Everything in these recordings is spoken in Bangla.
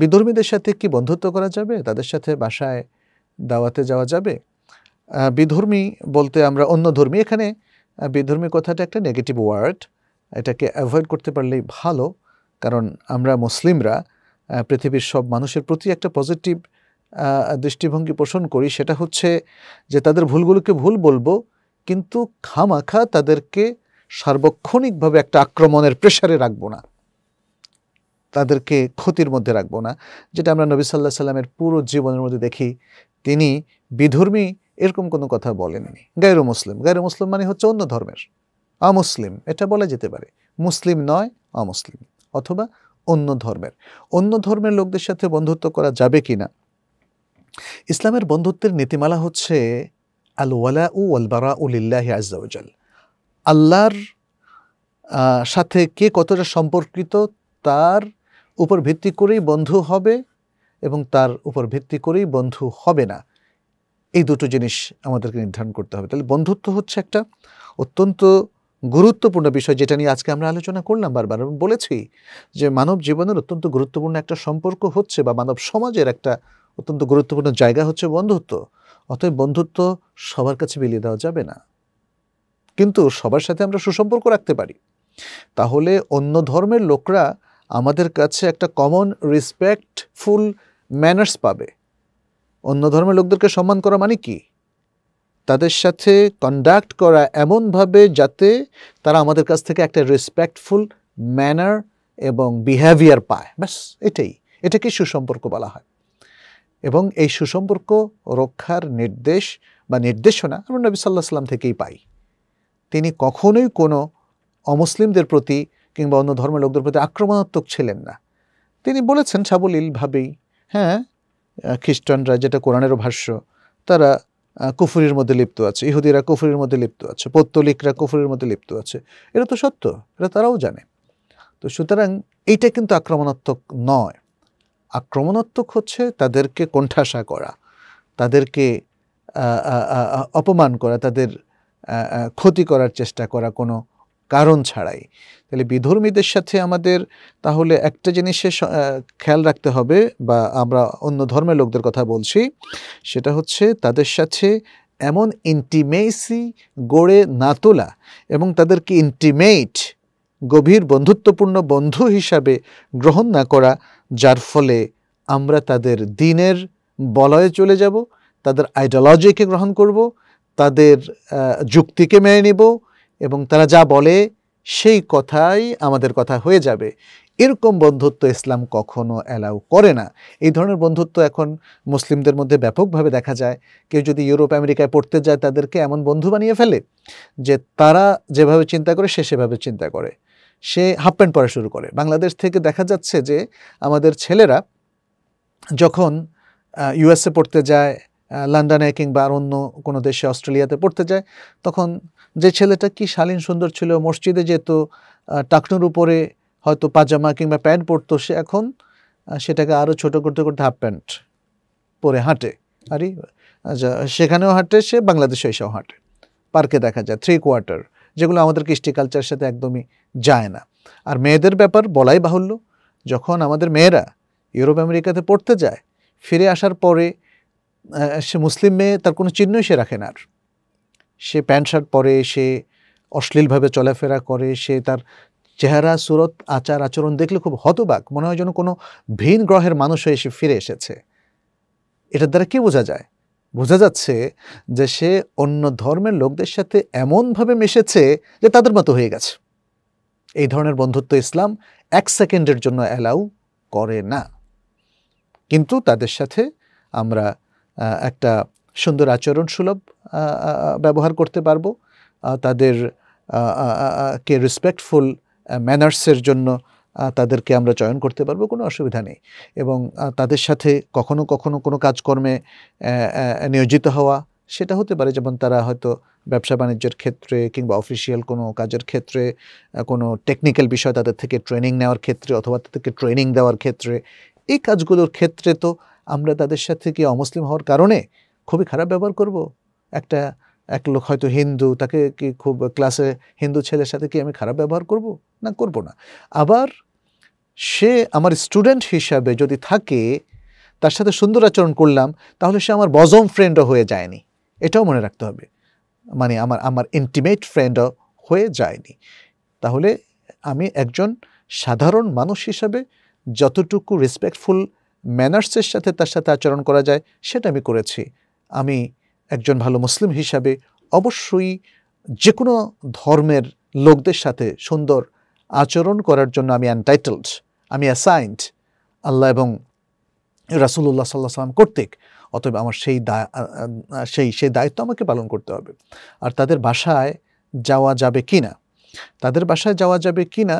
বিধর্মীদের সাথে কি বন্ধুত্ব করা যাবে তাদের সাথে বাসায় দাওয়াতে যাওয়া যাবে বিধর্মী বলতে আমরা অন্য ধর্মী এখানে বিধর্মী কথাটা একটা নেগেটিভ ওয়ার্ড এটাকে অ্যাভয়েড করতে পারলেই ভালো কারণ আমরা মুসলিমরা পৃথিবীর সব মানুষের প্রতি একটা পজিটিভ দৃষ্টিভঙ্গি পোষণ করি সেটা হচ্ছে যে তাদের ভুলগুলোকে ভুল বলবো কিন্তু খামাখা তাদেরকে সার্বক্ষণিকভাবে একটা আক্রমণের প্রেশারে রাখবো না তাদেরকে ক্ষতির মধ্যে রাখবো না যেটা আমরা নবী সাল্লাহ সাল্লামের পুরো জীবনের মধ্যে দেখি তিনি বিধর্মী এরকম কোনো কথা বলেননি গায়র মুসলিম গায়র মুসলিম মানে হচ্ছে অন্য ধর্মের অমুসলিম এটা বলা যেতে পারে মুসলিম নয় অমুসলিম অথবা অন্য ধর্মের অন্য ধর্মের লোকদের সাথে বন্ধুত্ব করা যাবে কি না ইসলামের বন্ধুত্বের নীতিমালা হচ্ছে আল ওয়ালা উ আলবারা উল্লাহ আজাল আল্লাহর সাথে কে কতটা সম্পর্কিত তার উপর ভিত্তি করেই বন্ধু হবে এবং তার উপর ভিত্তি করেই বন্ধু হবে না এই দুটো জিনিস আমাদেরকে নির্ধারণ করতে হবে তাহলে বন্ধুত্ব হচ্ছে একটা অত্যন্ত গুরুত্বপূর্ণ বিষয় যেটা নিয়ে আজকে আমরা আলোচনা করলাম বারবার এবং বলেছি যে মানব জীবনের অত্যন্ত গুরুত্বপূর্ণ একটা সম্পর্ক হচ্ছে বা মানব সমাজের একটা অত্যন্ত গুরুত্বপূর্ণ জায়গা হচ্ছে বন্ধুত্ব অতএব বন্ধুত্ব সবার কাছে বিলিয়ে দেওয়া যাবে না কিন্তু সবার সাথে আমরা সুসম্পর্ক রাখতে পারি তাহলে অন্য ধর্মের লোকরা আমাদের কাছে একটা কমন রেসপেক্টফুল ম্যানার্স পাবে অন্য ধর্মের লোকদেরকে সম্মান করা মানে কি তাদের সাথে কন্ডাক্ট করা এমনভাবে যাতে তারা আমাদের কাছ থেকে একটা রেসপেক্টফুল ম্যানার এবং বিহেভিয়ার পায় ব্যাস এটাই এটাকে সুসম্পর্ক বলা হয় এবং এই সুসম্পর্ক রক্ষার নির্দেশ বা নির্দেশনা আমরা নবী সাল্লাহ সাল্লাম থেকেই পাই তিনি কখনোই কোনো অমুসলিমদের প্রতি কিংবা অন্য ধর্মের লোকদের প্রতি আক্রমণাত্মক ছিলেন না তিনি বলেছেন সাবলীলভাবেই হ্যাঁ খ্রিস্টানরা যেটা কোরআনেরও ভাষ্য তারা কুফুরির মধ্যে লিপ্ত আছে ইহুদিরা কুফুরির মধ্যে লিপ্ত আছে পত্তলিকরা কুফুরির মধ্যে লিপ্ত আছে এটা তো সত্য এটা তারাও জানে তো সুতরাং এইটা কিন্তু আক্রমণাত্মক নয় আক্রমণাত্মক হচ্ছে তাদেরকে কণ্ঠাসা করা তাদেরকে অপমান করা তাদের ক্ষতি করার চেষ্টা করা কোনো কারণ ছাড়াই তাহলে বিধর্মীদের সাথে আমাদের তাহলে একটা জিনিসে খেয়াল রাখতে হবে বা আমরা অন্য ধর্মের লোকদের কথা বলছি সেটা হচ্ছে তাদের সাথে এমন ইন্টিমেসি গড়ে না তোলা এবং তাদেরকে ইন্টিমেট গভীর বন্ধুত্বপূর্ণ বন্ধু হিসাবে গ্রহণ না করা যার ফলে আমরা তাদের দিনের বলয়ে চলে যাব তাদের আইডিওলজিকে গ্রহণ করব তাদের যুক্তিকে মেনে নিব এবং তারা যা বলে সেই কথাই আমাদের কথা হয়ে যাবে এরকম বন্ধুত্ব ইসলাম কখনো অ্যালাউ করে না এই ধরনের বন্ধুত্ব এখন মুসলিমদের মধ্যে ব্যাপকভাবে দেখা যায় কেউ যদি ইউরোপ আমেরিকায় পড়তে যায় তাদেরকে এমন বন্ধু বানিয়ে ফেলে যে তারা যেভাবে চিন্তা করে সে সেভাবে চিন্তা করে সে হাফ প্যান্ট পরা শুরু করে বাংলাদেশ থেকে দেখা যাচ্ছে যে আমাদের ছেলেরা যখন ইউএসএ পড়তে যায় লন্ডনে কিংবা আর অন্য কোনো দেশে অস্ট্রেলিয়াতে পড়তে যায় তখন যে ছেলেটা কি শালীন সুন্দর ছিল মসজিদে যেত টাকনুর উপরে হয়তো পাজামা কিংবা প্যান্ট পরতো সে এখন সেটাকে আরও ছোটো করতে করতে হাফ প্যান্ট পরে হাঁটে আরে আচ্ছা সেখানেও হাঁটে সে বাংলাদেশে এসেও হাঁটে পার্কে দেখা যায় থ্রি কোয়ার্টার যেগুলো আমাদের কৃষ্টি কালচারের সাথে একদমই যায় না আর মেয়েদের ব্যাপার বলাই বাহুল্য যখন আমাদের মেয়েরা ইউরোপ আমেরিকাতে পড়তে যায় ফিরে আসার পরে সে মুসলিম মেয়ে তার কোনো চিহ্নই সে রাখে না আর সে প্যান্ট শার্ট পরে সে অশ্লীলভাবে চলাফেরা করে সে তার চেহারা সুরত আচার আচরণ দেখলে খুব হতবাক মনে হয় যেন কোনো ভিন গ্রহের মানুষ হয়ে সে ফিরে এসেছে এটার দ্বারা কি বোঝা যায় বোঝা যাচ্ছে যে সে অন্য ধর্মের লোকদের সাথে এমনভাবে মিশেছে যে তাদের মতো হয়ে গেছে এই ধরনের বন্ধুত্ব ইসলাম এক সেকেন্ডের জন্য অ্যালাউ করে না কিন্তু তাদের সাথে আমরা একটা সুন্দর আচরণ সুলভ ব্যবহার করতে পারবো তাদের কে রেসপেক্টফুল ম্যানার্সের জন্য তাদেরকে আমরা চয়ন করতে পারবো কোনো অসুবিধা নেই এবং তাদের সাথে কখনো কখনো কোনো কাজকর্মে নিয়োজিত হওয়া সেটা হতে পারে যেমন তারা হয়তো ব্যবসা বাণিজ্যের ক্ষেত্রে কিংবা অফিসিয়াল কোনো কাজের ক্ষেত্রে কোনো টেকনিক্যাল বিষয় তাদের থেকে ট্রেনিং নেওয়ার ক্ষেত্রে অথবা তাদেরকে ট্রেনিং দেওয়ার ক্ষেত্রে এই কাজগুলোর ক্ষেত্রে তো আমরা তাদের সাথে কি অমুসলিম হওয়ার কারণে খুবই খারাপ ব্যবহার করব একটা এক লোক হয়তো হিন্দু তাকে কি খুব ক্লাসে হিন্দু ছেলের সাথে কি আমি খারাপ ব্যবহার করব না করব না আবার সে আমার স্টুডেন্ট হিসাবে যদি থাকে তার সাথে সুন্দর আচরণ করলাম তাহলে সে আমার বজম ফ্রেন্ডও হয়ে যায়নি এটাও মনে রাখতে হবে মানে আমার আমার ইন্টিমেট ফ্রেন্ডও হয়ে যায়নি তাহলে আমি একজন সাধারণ মানুষ হিসাবে যতটুকু রেসপেক্টফুল ম্যানার্সের সাথে তার সাথে আচরণ করা যায় সেটা আমি করেছি আমি একজন ভালো মুসলিম হিসাবে অবশ্যই যে কোনো ধর্মের লোকদের সাথে সুন্দর আচরণ করার জন্য আমি অ্যান্টাইটেলড আমি অ্যাসাইন্ড আল্লাহ এবং রাসুল্লাহ সাল্লাহ সাল্লাম কর্তৃক অতএব আমার সেই সেই সেই দায়িত্ব আমাকে পালন করতে হবে আর তাদের বাসায় যাওয়া যাবে কি না তাদের বাসায় যাওয়া যাবে কি না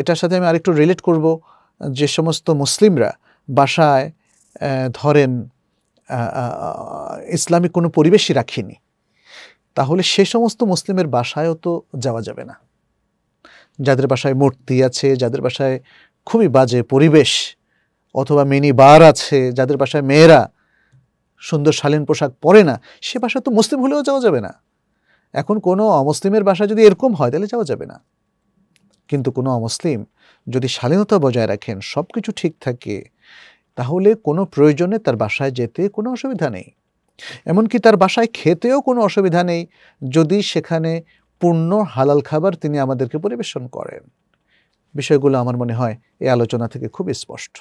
এটার সাথে আমি আরেকটু রিলেট করব যে সমস্ত মুসলিমরা বাসায় ধরেন ইসলামিক কোনো পরিবেশই রাখিনি তাহলে সে সমস্ত মুসলিমের বাসায়ও তো যাওয়া যাবে না যাদের বাসায় মূর্তি আছে যাদের বাসায় খুবই বাজে পরিবেশ অথবা মিনি বার আছে যাদের বাসায় মেয়েরা সুন্দর শালীন পোশাক পরে না সে বাসা তো মুসলিম হলেও যাওয়া যাবে না এখন কোনো অমুসলিমের বাসা যদি এরকম হয় তাহলে যাওয়া যাবে না কিন্তু কোনো অমুসলিম যদি শালীনতা বজায় রাখেন সব কিছু ঠিক থাকে তাহলে কোনো প্রয়োজনে তার বাসায় যেতে কোনো অসুবিধা নেই এমনকি তার বাসায় খেতেও কোনো অসুবিধা নেই যদি সেখানে পূর্ণ হালাল খাবার তিনি আমাদেরকে পরিবেশন করেন বিষয়গুলো আমার মনে হয় এই আলোচনা থেকে খুব স্পষ্ট